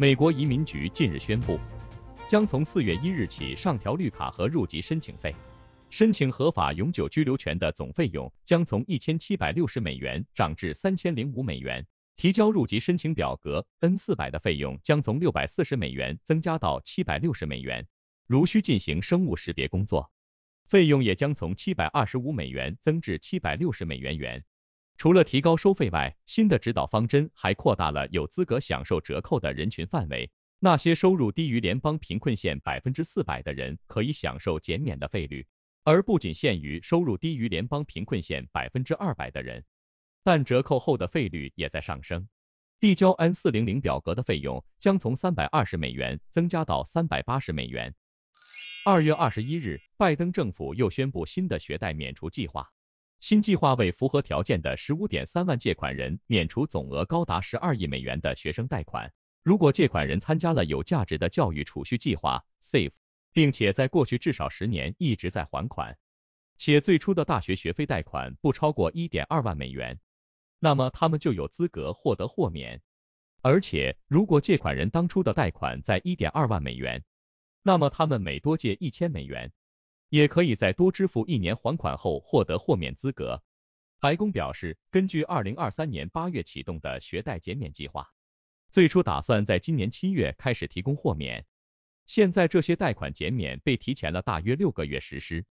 美国移民局近日宣布，将从四月一日起上调绿卡和入籍申请费。申请合法永久居留权的总费用将从一千七百六十美元涨至三千零五美元。提交入籍申请表格 N 四百的费用将从六百四十美元增加到七百六十美元。如需进行生物识别工作，费用也将从七百二十五美元增至七百六十美元。除了提高收费外，新的指导方针还扩大了有资格享受折扣的人群范围。那些收入低于联邦贫困线百分之四百的人可以享受减免的费率，而不仅限于收入低于联邦贫困线百分之二百的人。但折扣后的费率也在上升。递交 N400 表格的费用将从三百二十美元增加到三百八十美元。二月二十一日，拜登政府又宣布新的学贷免除计划。新计划为符合条件的十五点三万借款人免除总额高达十二亿美元的学生贷款。如果借款人参加了有价值的教育储蓄计划 s a f e 并且在过去至少十年一直在还款，且最初的大学学费贷款不超过一点二万美元，那么他们就有资格获得豁免。而且，如果借款人当初的贷款在一点二万美元，那么他们每多借一千美元。也可以在多支付一年还款后获得豁免资格。白宫表示，根据2023年8月启动的学贷减免计划，最初打算在今年七月开始提供豁免，现在这些贷款减免被提前了大约六个月实施。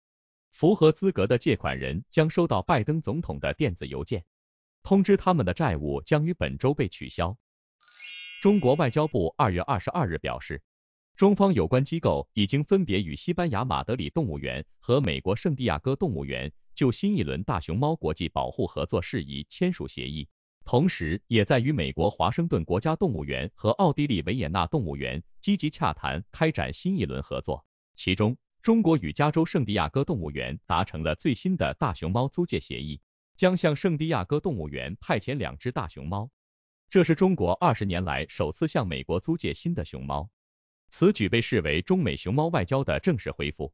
符合资格的借款人将收到拜登总统的电子邮件，通知他们的债务将于本周被取消。中国外交部2月22日表示。中方有关机构已经分别与西班牙马德里动物园和美国圣地亚哥动物园就新一轮大熊猫国际保护合作事宜签署协议，同时也在与美国华盛顿国家动物园和奥地利维也纳动物园积极洽谈开展新一轮合作。其中，中国与加州圣地亚哥动物园达成了最新的大熊猫租借协议，将向圣地亚哥动物园派遣两只大熊猫，这是中国二十年来首次向美国租借新的熊猫。此举被视为中美熊猫外交的正式恢复。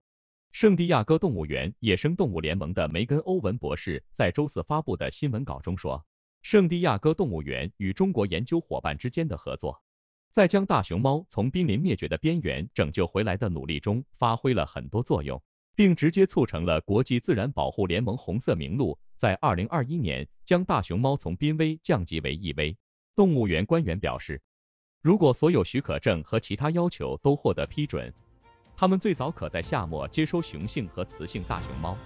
圣地亚哥动物园野生动物联盟的梅根·欧文博士在周四发布的新闻稿中说，圣地亚哥动物园与中国研究伙伴之间的合作，在将大熊猫从濒临灭绝的边缘拯救回来的努力中发挥了很多作用，并直接促成了国际自然保护联盟红色名录在2021年将大熊猫从濒危降级为易危。动物园官员表示。如果所有许可证和其他要求都获得批准，他们最早可在夏末接收雄性和雌性大熊猫。